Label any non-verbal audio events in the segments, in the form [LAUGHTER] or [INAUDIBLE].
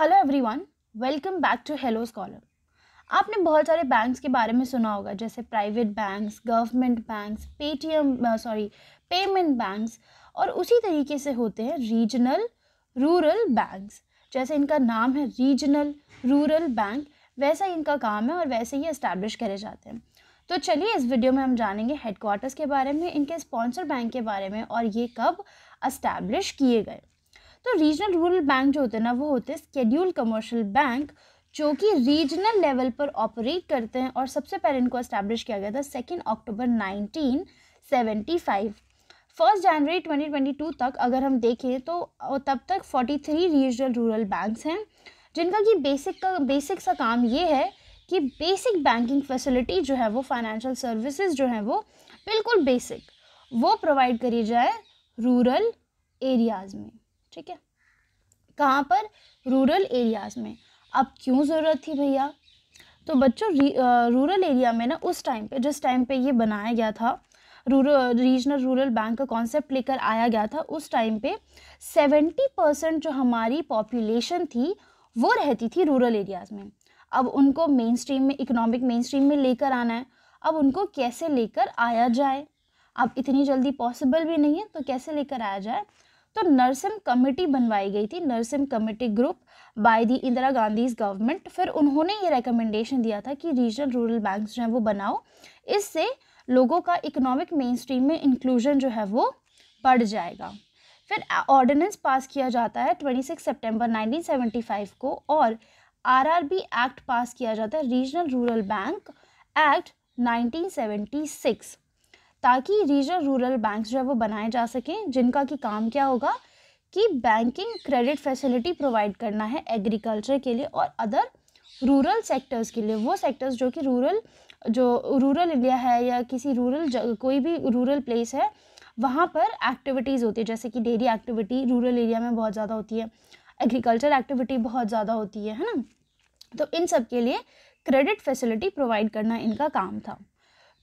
Hello everyone welcome back to hello scholar आपने बहुत सारे बैंक्स के बारे में सुना होगा जैसे private banks government banks Paytm sorry payment banks और उसी तरीके से होते हैं रीजनल रूरल बैंक्स जैसे इनका नाम है रीजनल रूरल बैंक वैसा इनका काम है और वैसे ही इस्टेब्लिश करे जाते हैं तो चलिए इस वीडियो में हम जानेंगे हेडक्वार्टर्स के बारे में इनके स्पॉन्सर बैंक के बारे में और ये कब इस्टेब्लिश किए गए तो रीजनल रूरल बैंक जो होते हैं ना वो होते हैं स्केड्यूल कमर्शियल बैंक जो कि रीजनल लेवल पर ऑपरेट करते हैं और सबसे पहले इनको इस्टेब्लिश किया गया था second October nineteen seventy five first January twenty twenty two तक अगर हम देखें तो तब तक थ्री रीजनल रूरल बैंक हैं जिनका कि बेसिक का बेसिक सा काम ये है कि बेसिक बैंकिंग फैसिलिटी जो है वो फाइनेंशियल सर्विसेज जो हैं वो बिल्कुल बेसिक वो प्रोवाइड करी जाए रूरल एरियाज़ में ठीक है कहाँ पर रूरल एरियाज़ में अब क्यों ज़रूरत थी भैया तो बच्चों रूरल एरिया में ना उस टाइम पे जिस टाइम पे ये बनाया गया था रूरल रीजनल रूरल बैंक का कॉन्सेप्ट लेकर आया गया था उस टाइम पे सेवेंटी परसेंट जो हमारी पॉपुलेशन थी वो रहती थी रूरल एरियाज़ में अब उनको मेन स्ट्रीम में इकोनॉमिक मेन स्ट्रीम में लेकर आना है अब उनको कैसे लेकर आया जाए अब इतनी जल्दी पॉसिबल भी नहीं है तो कैसे लेकर आया जाए तो नरसिम कमेटी बनवाई गई थी Narasimham committee group by the Indira Gandhi's government फिर उन्होंने ये रिकमेंडेशन दिया था कि रीजनल रूरल बैंक जो हैं वो बनाओ इससे लोगों का इकोनॉमिक मेन स्ट्रीम में इंक्लूजन जो है वो बढ़ जाएगा फिर ऑर्डिनेंस पास किया जाता है नाइनटीन सेवेंटी फाइव को और बी एक्ट पास किया जाता है रीजनल रूरल बैंक एक्ट 1976 ताकि रीजनल रूरल बैंक्स जो है वो बनाए जा सकें जिनका कि काम क्या होगा कि बैंकिंग क्रेडिट फैसिलिटी प्रोवाइड करना है एग्रीकल्चर के लिए और अदर रूरल सेक्टर्स के लिए वो सेक्टर्स जो कि रूरल जो रूरल इंडिया है या किसी रूरल कोई भी रूरल प्लेस है वहाँ पर एक्टिविटीज़ होती है जैसे कि डेयरी एक्टिविटी रूरल एरिया में बहुत ज़्यादा होती है एग्रीकल्चर एक्टिविटी बहुत ज़्यादा होती है है ना तो इन सब के लिए क्रेडिट फैसिलिटी प्रोवाइड करना इनका काम था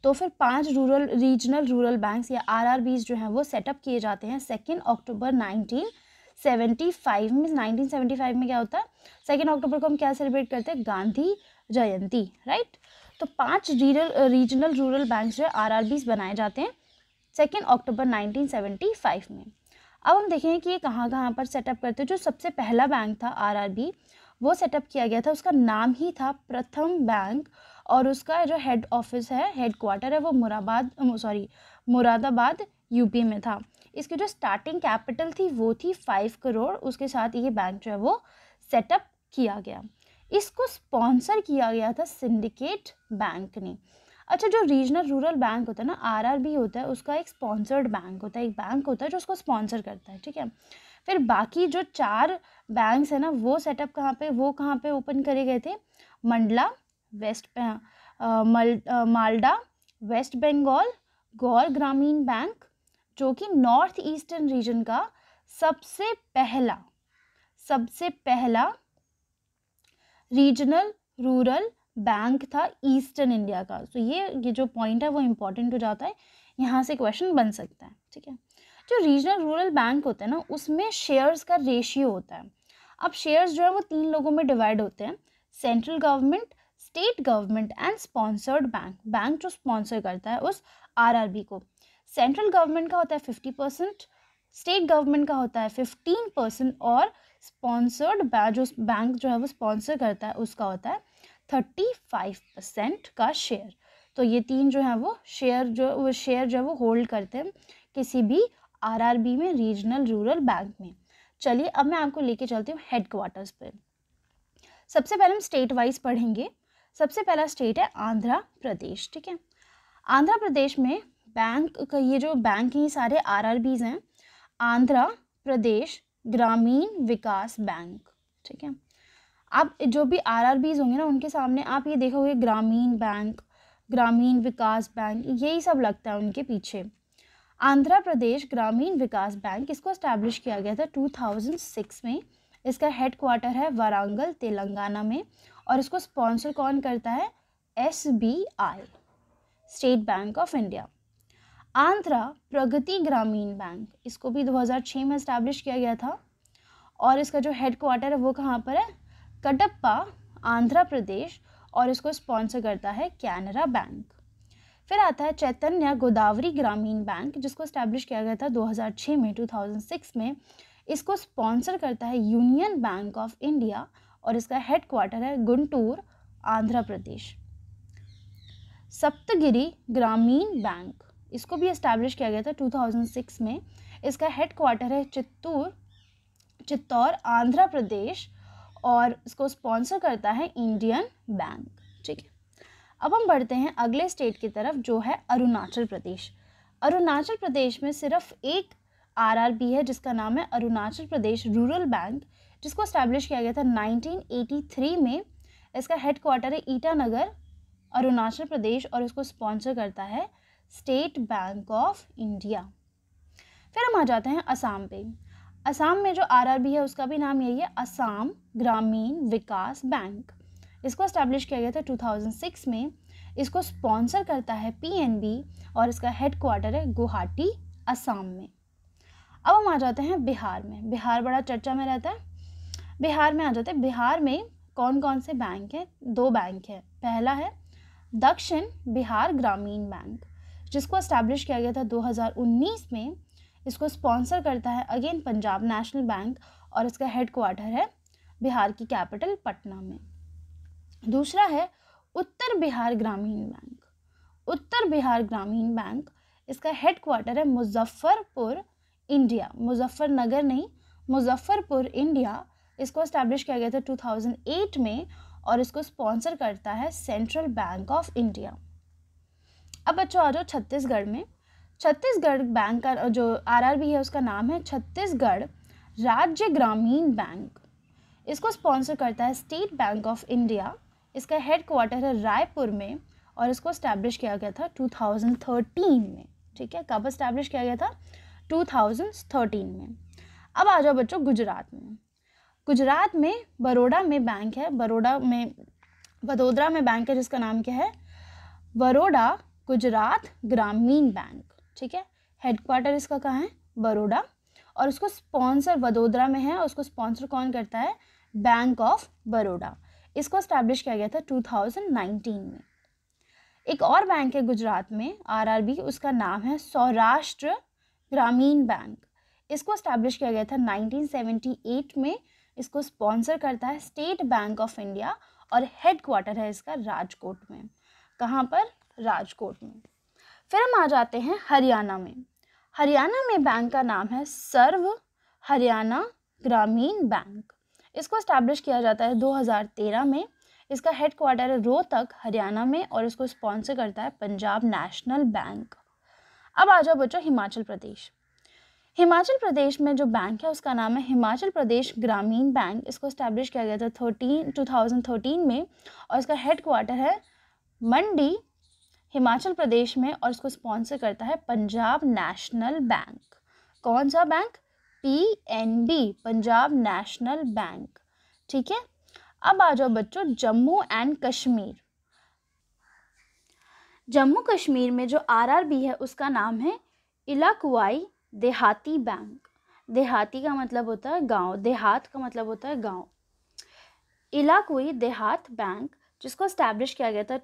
तो फिर पांच रूरल रीजनल रूरल बैंक्स या आरआरबीज जो हैं वो सेटअप किए जाते हैं second October nineteen seventy five में नाइनटीन सेवेंटी फाइव में क्या होता है सेकेंड अक्टूबर को हम क्या सेलिब्रेट करते हैं गांधी जयंती राइट तो पांच रीजनल रीजनल रूरल बैंक जो है आर बनाए जाते हैं सेकेंड अक्टूबर फाइव में अब हम देखें कि ये कहाँ कहाँ पर सेटअप करते हैं जो सबसे पहला बैंक था बी वो सेटअप किया गया था उसका नाम ही था प्रथम बैंक और उसका जो हेड ऑफिस है हेड क्वार्टर है वो मुराबाद सॉरी मुरादाबाद यूपी में था इसकी जो स्टार्टिंग कैपिटल थी वो थी फाइव करोड़ उसके साथ ये बैंक जो है वो सेटअप किया गया इसको स्पॉन्सर किया गया था सिंडिकेट बैंक ने अच्छा जो रीजनल रूरल बैंक होता है ना आर होता है उसका एक स्पॉन्सर्ड बैंक होता है एक बैंक होता है जो उसको स्पॉन्सर करता है ठीक है फिर बाकी जो चार बैंक्स हैं ना वो सेटअप कहाँ पे वो कहाँ पे ओपन करे गए थे मंडला वेस्ट मल मालडा वेस्ट बंगाल गौर ग्रामीण बैंक जो कि नॉर्थ ईस्टर्न रीजन का सबसे पहला सबसे पहला रीजनल रूरल बैंक था ईस्टर्न इंडिया का तो so ये ये जो पॉइंट है वो इम्पॉर्टेंट हो जाता है यहाँ से क्वेश्चन बन सकता है ठीक है जो रीजनल रूरल बैंक होते हैं ना उसमें शेयर्स का रेशियो होता है अब शेयर्स जो है वो तीन लोगों में डिवाइड होते हैं central government state government and sponsored bank bank जो स्पॉन्सर करता है उस आरआरबी को सेंट्रल गवर्नमेंट का होता है फिफ्टी परसेंट स्टेट गवर्नमेंट का होता है फिफ्टीन परसेंट और स्पॉन्सर्ड जो बैंक जो है वो स्पॉन्सर करता है उसका होता है थर्टी फाइव परसेंट का शेयर तो ये तीन जो है वो शेयर जो वो शेयर जो है वो होल्ड करते हैं किसी भी आरआरबी में रीजनल रूरल बैंक में चलिए अब मैं आपको लेके चलती हूँ हेड क्वार्टर्स पर सबसे पहले हम स्टेट वाइज पढ़ेंगे सबसे पहला स्टेट है आंध्र प्रदेश ठीक है आंध्र प्रदेश में बैंक का ये जो बैंक ही सारे आर हैं आंध्र प्रदेश ग्रामीण विकास बैंक ठीक है आप जो भी आर होंगे ना उनके सामने आप ये देखोगे ग्रामीण बैंक ग्रामीण विकास बैंक यही सब लगता है उनके पीछे आंध्र प्रदेश ग्रामीण विकास बैंक इसको इस्टेब्लिश किया गया था सिक्स में इसका हेड क्वार्टर है वारंगल तेलंगाना में और इसको स्पॉन्सर कौन करता है S B I State Bank of India Andhra Pragathi Grameen Bank इसको भी 2006 में इस्टेब्लिश किया गया था और इसका जो हेड क्वार्टर है वो कहाँ पर है कटप्पा आंध्र प्रदेश और इसको स्पॉन्सर करता है कैनरा बैंक फिर आता है चैतन्य गोदावरी ग्रामीण बैंक जिसको इस्टेब्लिश किया गया था 2006 में 2006 में इसको स्पॉन्सर करता है यूनियन बैंक ऑफ इंडिया और इसका हेड क्वार्टर है गुंटूर आंध्र प्रदेश सप्तगिरी ग्रामीण बैंक इसको भी इस्टेब्लिश किया गया था 2006 में इसका हेड क्वार्टर है चित्तूर चित्तौर आंध्र प्रदेश और इसको स्पॉन्सर करता है इंडियन बैंक ठीक है अब हम बढ़ते हैं अगले स्टेट की तरफ जो है अरुणाचल प्रदेश अरुणाचल प्रदेश में सिर्फ एक आरआरबी है जिसका नाम है अरुणाचल प्रदेश रूरल बैंक जिसको इस्टेब्लिश किया गया था 1983 में इसका हेड क्वार्टर है ईटानगर अरुणाचल प्रदेश और इसको स्पॉन्सर करता है स्टेट बैंक ऑफ इंडिया फिर हम आ जाते हैं असम पे असम में जो आरआरबी है उसका भी नाम यही है असम ग्रामीण विकास बैंक इसको इस्टेब्लिश किया गया था 2006 में इसको स्पॉन्सर करता है पीएनबी और इसका हेड क्वार्टर है गुवाहाटी असम में अब हम आ जाते हैं बिहार में बिहार बड़ा चर्चा में रहता है बिहार में आ जाते हैं बिहार में कौन कौन से बैंक हैं दो बैंक हैं पहला है दक्षिण बिहार ग्रामीण बैंक जिसको इस्टेब्लिश किया गया था 2019 में इसको स्पॉन्सर करता है अगेन पंजाब नेशनल बैंक और इसका हेड क्वार्टर है बिहार की कैपिटल पटना में दूसरा है उत्तर बिहार ग्रामीण बैंक उत्तर बिहार ग्रामीण बैंक इसका हेड क्वार्टर है मुजफ्फरपुर इंडिया मुजफ्फरनगर नहीं मुजफ्फरपुर इंडिया इसको इस्टेब्लिश किया गया था 2008 में और इसको स्पॉन्सर करता है सेंट्रल बैंक ऑफ इंडिया अब बच्चों आ जाओ छत्तीसगढ़ में छत्तीसगढ़ बैंक का जो आरआरबी है उसका नाम है छत्तीसगढ़ राज्य ग्रामीण बैंक इसको स्पॉन्सर करता है स्टेट बैंक ऑफ इंडिया इसका हेड क्वार्टर है रायपुर में और इसको इस्टेब्लिश किया गया था 2013 में ठीक है कब इस्टेब्लिश किया गया था 2013 में अब आ जाओ बच्चों गुजरात में गुजरात में बड़ोड़ा में बैंक है बड़ोड़ा में वडोदरा में बैंक है जिसका नाम क्या है बड़ोड़ा गुजरात ग्रामीण बैंक ठीक है हेडक्वार्टर इसका कहाँ है बड़ोड़ा और उसको स्पॉन्सर वडोदरा में है और उसको स्पॉन्सर कौन करता है बैंक ऑफ बड़ोड़ा इसको इस्टेब्लिश किया गया था 2019 में एक और बैंक है गुजरात में आरआरबी उसका नाम है सौराष्ट्र ग्रामीण बैंक इसको इस्टेब्लिश किया गया था 1978 में इसको स्पॉन्सर करता है स्टेट बैंक ऑफ इंडिया और हेड क्वार्टर है इसका राजकोट में कहाँ पर राजकोट में फिर हम आ जाते हैं हरियाणा में हरियाणा में बैंक का नाम है सर्व हरियाणा ग्रामीण बैंक इसको इस्टेब्लिश किया जाता है 2013 में इसका हेड क्वार्टर है रोहतक हरियाणा में और इसको स्पॉन्सर करता है पंजाब नेशनल बैंक अब आ जाओ बच्चों हिमाचल प्रदेश हिमाचल प्रदेश में जो बैंक है उसका नाम है हिमाचल प्रदेश ग्रामीण बैंक इसको इस्टेब्लिश किया गया था थर्टीन टू थाउजेंड थर्टीन में और इसका हेड क्वार्टर है मंडी हिमाचल प्रदेश में और इसको स्पॉन्सर करता है पंजाब नेशनल बैंक कौन सा bank P N B Punjab National Bank ठीक है अब आ जाओ बच्चों जम्मू एंड कश्मीर जम्मू कश्मीर में जो आरआरबी है उसका नाम है इलाकुआई देहाती बैंक देहाती का मतलब होता है गांव देहात का मतलब होता है गांव इलाकुई देहात बैंक जिसको स्टैब्लिश किया गया था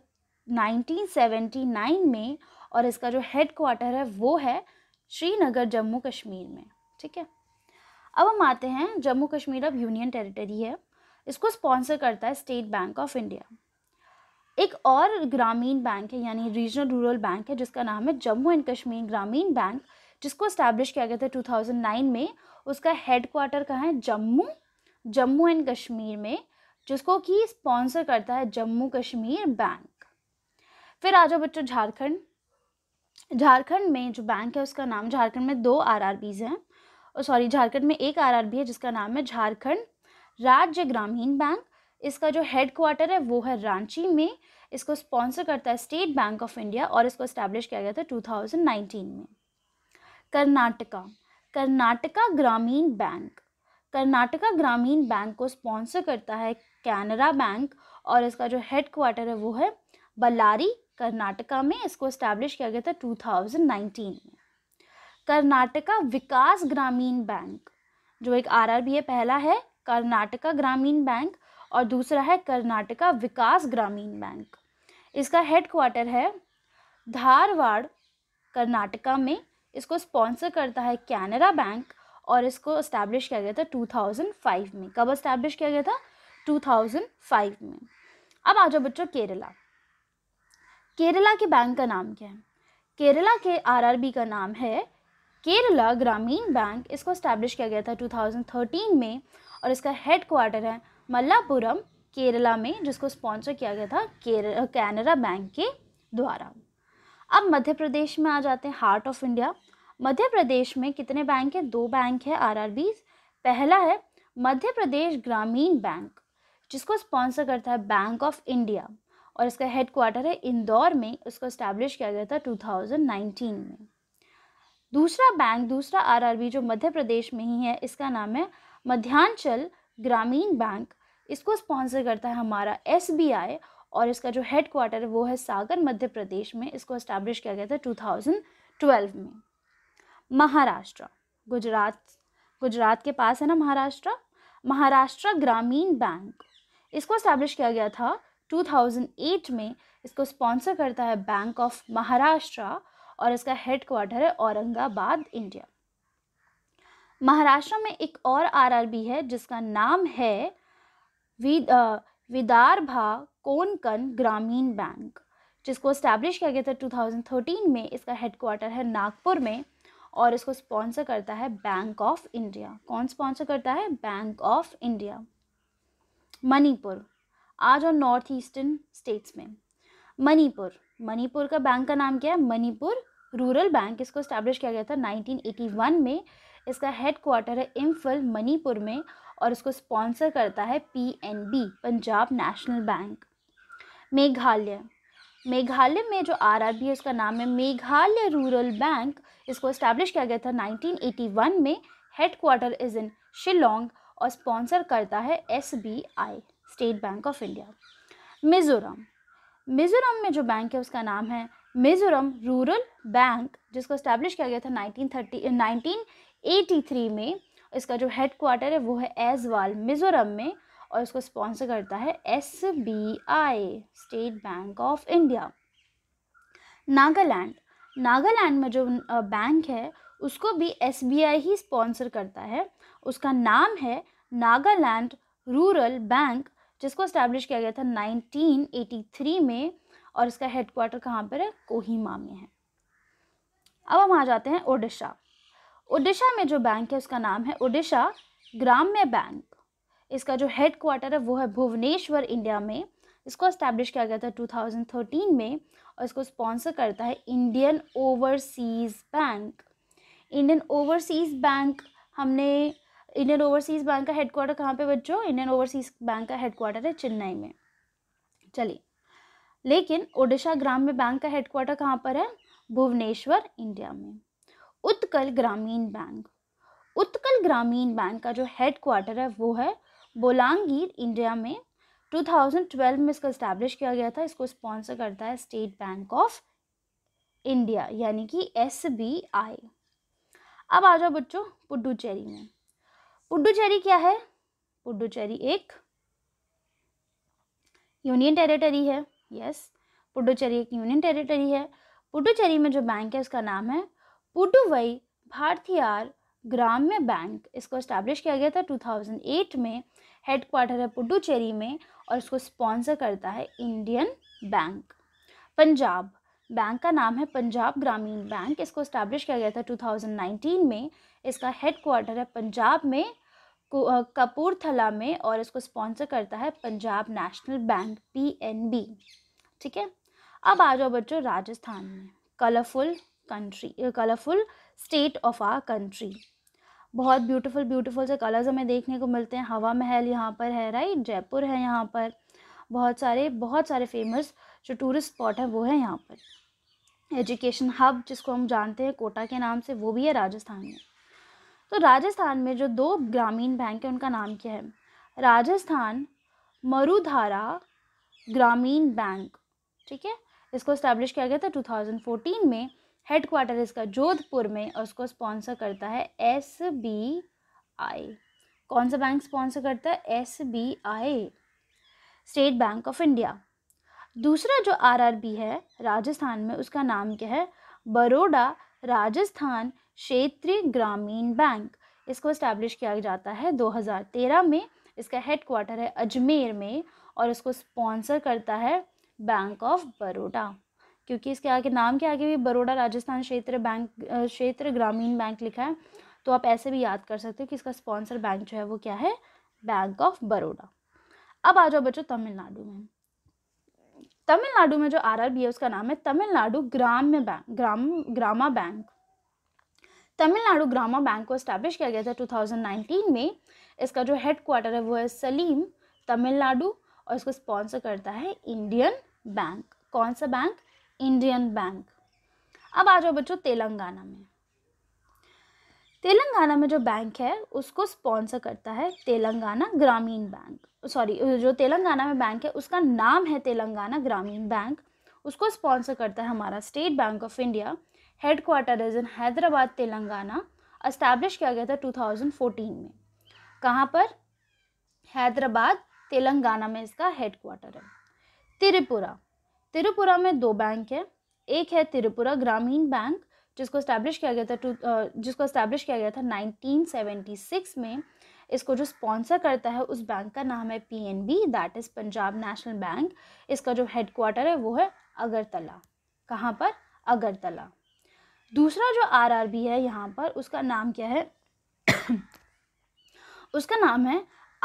1979 में और इसका जो हेड क्वार्टर है वो है श्रीनगर जम्मू कश्मीर में ठीक है अब हम आते हैं जम्मू कश्मीर अब यूनियन टेरिटरी है इसको स्पॉन्सर करता है स्टेट बैंक ऑफ इंडिया एक और ग्रामीण बैंक है यानी रीजनल रूरल बैंक है जिसका नाम है जम्मू एंड कश्मीर ग्रामीण बैंक जिसको इस्टेब्लिश किया गया था नाइन में उसका हेड क्वार्टर कहाँ है जम्मू जम्मू एंड कश्मीर में जिसको कि स्पॉन्सर करता है जम्मू कश्मीर बैंक फिर आ जाओ बच्चों झारखंड झारखंड में जो बैंक है उसका नाम झारखंड में दो आर आर बीज हैं और सॉरी झारखंड में एक आर आर बी है जिसका नाम है झारखंड राज्य ग्रामीण बैंक इसका जो हेड क्वार्टर है वो है रांची में इसको स्पॉन्सर करता है स्टेट बैंक ऑफ इंडिया और इसको इस्टेब्लिश किया गया था टू में कर्नाटका कर्नाटका ग्रामीण बैंक कर्नाटका ग्रामीण बैंक को स्पॉन्सर करता है कैनरा बैंक और इसका जो हेड क्वार्टर है वो है बल्लारी कर्नाटका में इसको इस्टेब्लिश किया गया था 2019 में कर्नाटका विकास ग्रामीण बैंक जो एक आरआरबी है पहला है कर्नाटका ग्रामीण बैंक और दूसरा है कर्नाटका विकास ग्रामीण बैंक इसका हेड क्वार्टर है धारवाड़ कर्नाटका में इसको स्पॉन्सर करता है कैनरा बैंक और इसको इस्टेब्लिश किया गया था 2005 में कब इस्टेब्लिश किया गया था 2005 में अब आ जाओ बच्चों केरला केरला के बैंक का नाम क्या है केरला के आरआरबी का नाम है केरला ग्रामीण बैंक इसको इस्टेब्लिश किया गया था 2013 में और इसका हेड क्वार्टर है मल्लापुरम केरला में जिसको स्पॉन्सर किया गया था केर कैनरा बैंक के द्वारा अब मध्य प्रदेश में आ जाते हैं heart of India Madhya Pradesh में कितने बैंक हैं दो बैंक है आर आर पहला है मध्य प्रदेश ग्रामीण बैंक जिसको स्पॉन्सर करता है बैंक ऑफ इंडिया और इसका हेड क्वार्टर है इंदौर में उसको इस्टेब्लिश किया गया था 2019 में दूसरा बैंक दूसरा आरआरबी जो मध्य प्रदेश में ही है इसका नाम है मध्यांचल ग्रामीण बैंक इसको स्पॉन्सर करता है हमारा एस और इसका जो हेड क्वार्टर है वो है सागर मध्य प्रदेश में इसको इस्टेब्लिश किया गया था 2012 में महाराष्ट्र गुजरात गुजरात के पास है ना महाराष्ट्र महाराष्ट्र ग्रामीण बैंक इसको इस्टेब्लिश किया गया था 2008 में इसको स्पॉन्सर करता है बैंक ऑफ महाराष्ट्र और इसका हेड क्वार्टर है औरंगाबाद इंडिया महाराष्ट्र में एक और आरआरबी है जिसका नाम है विदारभा कोनकन ग्रामीण बैंक जिसको इस्टेब्लिश किया गया था 2013 में इसका हेडक्वार्टर है नागपुर में और इसको स्पॉन्सर करता है बैंक ऑफ इंडिया कौन स्पॉन्सर करता है बैंक ऑफ इंडिया मणिपुर आज और नॉर्थ ईस्टर्न स्टेट्स में मणिपुर मणिपुर का बैंक का नाम क्या है मणिपुर रूरल बैंक इसको स्टैब्लिश किया गया था 1981 में इसका हेड क्वार्टर है इम्फल मणिपुर में और इसको स्पॉन्सर करता है PNB Punjab National Bank Meghalaya Meghalaya में जो आर है उसका नाम है मेघालय रूरल बैंक इसको इस्टेब्लिश किया गया था 1981 में headquarter is in Shillong और स्पॉन्सर करता है S State Bank of India Mizoram Mizoram में जो बैंक है उसका नाम है मिज़ोरम रूरल बैंक जिसको इस्टेब्लिश किया गया था एटी थ्री में इसका जो हेड क्वार्टर है वो है एजवाल मिज़ोरम में और इसको स्पॉन्सर करता है S B I State Bank of India Nagaland Nagaland में जो बैंक है उसको भी एस बी आई ही स्पॉन्सर करता है उसका नाम है नागालैंड रूरल बैंक जिसको इस्टेब्लिश किया गया था 1983 में और इसका हेडक्वार्टर कहाँ पर है कोहिमा में है अब हम आ जाते हैं ओडिशा उड़ीसा में जो बैंक है उसका नाम है उड़ीसा ग्राम्य बैंक इसका जो हेड क्वार्टर है वो है भुवनेश्वर इंडिया में इसको इस्टेब्लिश किया गया था 2013 में और इसको स्पॉन्सर करता है Indian Overseas Bank Indian Overseas Bank हमने इंडियन ओवरसीज़ बैंक का क्वार्टर कहाँ पे बच्चों इंडियन ओवरसीज़ बैंक का क्वार्टर है चेन्नई में चलिए लेकिन ओडिशा ग्राम्य बैंक का हेडक्वार्टर कहाँ पर है भुवनेश्वर इंडिया में उत्कल ग्रामीण बैंक उत्कल ग्रामीण बैंक का जो हेड क्वार्टर है वो है बोलांगीर इंडिया में 2012 में इसको इस्टेब्लिश किया गया था इसको स्पॉन्सर करता है स्टेट बैंक ऑफ इंडिया यानी कि एस अब आ जाओ बच्चों पुडुचेरी में पुडुचेरी क्या है पुडुचेरी एक यूनियन टेरिटरी है यस yes. पुडुचेरी एक यूनियन टेरिटरी है पुडुचेरी में जो बैंक है उसका नाम है पुडुवई भारतीयार ग्राम्य बैंक इसको इस्टेब्लिश किया गया था 2008 में हेड क्वार्टर है पुडुचेरी में और इसको स्पॉन्सर करता है इंडियन बैंक पंजाब बैंक का नाम है पंजाब ग्रामीण बैंक इसको इस्टेब्लिश किया गया था 2019 में इसका हेड क्वार्टर है पंजाब में कपूरथला में और इसको स्पॉन्सर करता है पंजाब नेशनल बैंक पी ठीक है अब आ जाओ बच्चों राजस्थान में colourful country colourful state of our country बहुत ब्यूटीफुल ब्यूटीफुल से कलर्स हमें देखने को मिलते हैं हवा महल यहाँ पर है राइट जयपुर है यहाँ पर बहुत सारे बहुत सारे फेमस जो टूरिस्ट स्पॉट हैं वो है यहाँ पर एजुकेशन हब जिसको हम जानते हैं कोटा के नाम से वो भी है राजस्थान में तो राजस्थान में जो दो ग्रामीण बैंक हैं उनका नाम क्या है राजस्थान मरुधारा ग्रामीण बैंक ठीक है इसको इस्टेब्लिश किया गया था टू में हेड क्वार्टर इसका जोधपुर में और उसको स्पॉन्सर करता है एस बी आई कौन सा बैंक स्पॉन्सर करता है S B I State Bank of India दूसरा जो आर आर बी है राजस्थान में उसका नाम क्या है बड़ोड़ा राजस्थान क्षेत्रीय ग्रामीण बैंक इसको इस्टेब्लिश किया जाता है 2013 में इसका हेड क्वार्टर है अजमेर में और इसको स्पॉन्सर करता है बैंक ऑफ बड़ोड़ा क्योंकि इसके आगे नाम के आगे भी बड़ौदा राजस्थान क्षेत्र बैंक क्षेत्र ग्रामीण बैंक लिखा है तो आप ऐसे भी याद कर सकते हो कि इसका स्पॉन्सर बैंक जो है वो क्या है बैंक ऑफ बड़ौदा अब आ जाओ बच्चों तमिलनाडु में तमिलनाडु में जो आर है उसका नाम है Tamil Nadu Gramya Bank Gram Grama Bank Tamil Nadu Grama Bank को स्टैब्लिश किया गया था 2019 में इसका जो हेड क्वार्टर है वो है सलीम तमिलनाडु और इसको स्पॉन्सर करता है इंडियन बैंक कौन सा बैंक इंडियन बैंक अब आ जाओ बच्चों तेलंगाना में तेलंगाना में जो बैंक है उसको स्पॉन्सर करता है तेलंगाना ग्रामीण बैंक सॉरी जो तेलंगाना में बैंक है उसका नाम है तेलंगाना ग्रामीण बैंक उसको स्पॉन्सर करता है हमारा State Bank of India headquarter is in Hyderabad Telangana establish किया गया था 2014 में कहाँ पर हैदराबाद तेलंगाना में इसका हेड क्वार्टर है त्रिपुरा त्रिपुरा में दो बैंक हैं एक है त्रिपुरा ग्रामीण बैंक जिसको इस्टेब्लिश किया गया था टू जिसको इस्टेब्लिश किया गया था 1976 में इसको जो स्पॉन्सर करता है उस बैंक का नाम है PNB that is Punjab National Bank इसका जो हेडक्वार्टर है वो है अगरतला कहाँ पर अगरतला दूसरा जो आरआरबी है यहाँ पर उसका नाम क्या है [COUGHS] उसका नाम है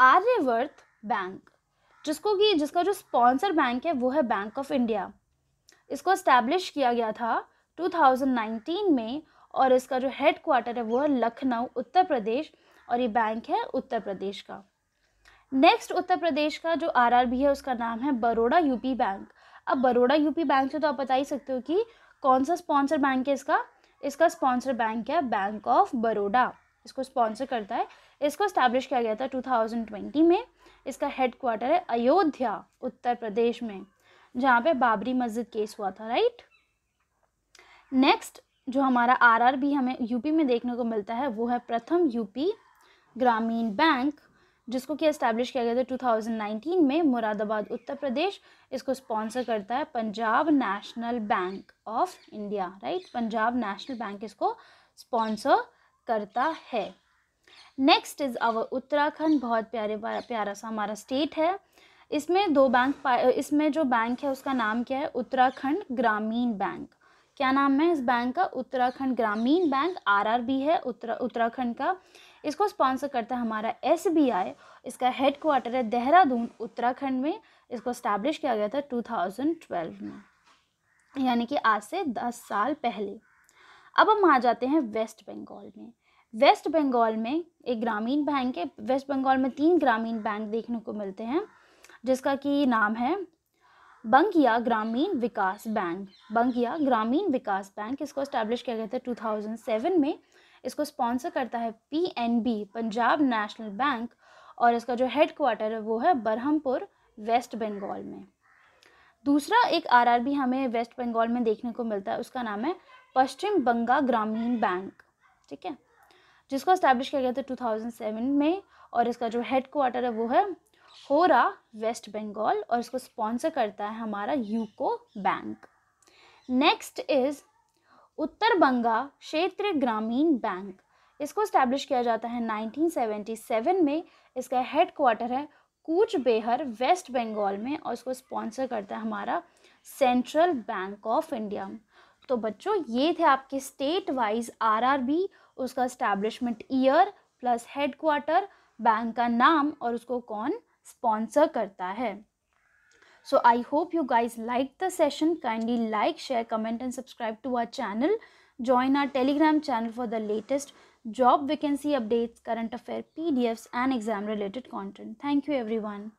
आर्यवर्त बैंक जिसको कि जिसका जो स्पॉन्सर बैंक है वो है बैंक ऑफ इंडिया इसको इस्टेब्लिश किया गया था 2019 में और इसका जो हेड क्वार्टर है वो है लखनऊ उत्तर प्रदेश और ये बैंक है उत्तर प्रदेश का नेक्स्ट उत्तर प्रदेश का जो आरआरबी है उसका नाम है बड़ोड़ा यूपी बैंक अब बड़ोड़ा यूपी बैंक से तो आप बता ही सकते हो कि कौन सा स्पॉन्सर बैंक है इसका इसका स्पॉन्सर बैंक है बैंक ऑफ बड़ोड़ा इसको स्पॉन्सर करता है इसको इस्टेब्लिश किया गया था टू में इसका हेड क्वार्टर है अयोध्या उत्तर प्रदेश में जहाँ पे बाबरी मस्जिद केस हुआ था राइट नेक्स्ट जो हमारा आरआरबी हमें यूपी में देखने को मिलता है वो है प्रथम यूपी ग्रामीण बैंक जिसको कि इस्टेब्लिश किया गया था 2019 में मुरादाबाद उत्तर प्रदेश इसको स्पॉन्सर करता है Punjab National Bank of India right Punjab National Bank इसको स्पॉन्सर करता है नेक्स्ट इज़ अवर उत्तराखंड बहुत प्यारे प्यारा सा हमारा स्टेट है इसमें दो बैंक इसमें जो बैंक है उसका नाम क्या है उत्तराखंड ग्रामीण बैंक क्या नाम है इस बैंक का उत्तराखंड ग्रामीण बैंक आरआरबी है उत्तरा उत्तराखंड का इसको स्पॉन्सर करता है हमारा एसबीआई इसका हेड क्वार्टर है देहरादून उत्तराखंड में इसको इस्टेब्लिश किया गया था टू थाउजेंड ट्वेल्व में यानी कि आज से दस साल पहले अब हम आ जाते हैं वेस्ट बंगाल में वेस्ट बंगाल में एक ग्रामीण बैंक है वेस्ट बंगाल में तीन ग्रामीण बैंक देखने को मिलते हैं जिसका कि नाम है बंकिया ग्रामीण विकास बैंक बंकिया ग्रामीण विकास बैंक इसको इस्टेब्लिश किया गया था सेवन में इसको स्पॉन्सर करता है बी पंजाब नेशनल बैंक और इसका जो हेड क्वार्टर है वो है बरहमपुर वेस्ट बंगाल में दूसरा एक आरआरबी हमें वेस्ट बंगाल में देखने को मिलता है उसका नाम है पश्चिम बंगा ग्रामीण बैंक ठीक है जिसको इस्टेब्लिश किया गया था टू में और इसका जो हेड क्वार्टर है वो है होरा वेस्ट बंगाल और इसको स्पॉन्सर करता है हमारा UCO Bank next is Uttar Banga Kshetra Gramin Bank इसको इस्टेब्लिश किया जाता है 1977 में इसका हेड क्वार्टर है कूच बेहर वेस्ट बंगाल में और इसको स्पॉन्सर करता है हमारा सेंट्रल बैंक ऑफ इंडिया तो बच्चों ये थे आपके स्टेट वाइज आरआरबी उसका establishment year plus headquarter bank का नाम और उसको कौन स्पॉन्सर करता है so I hope you guys like the session kindly like share comment and subscribe to our channel join our Telegram channel for the latest job vacancy updates current affair P D Fs and exam related content thank you every one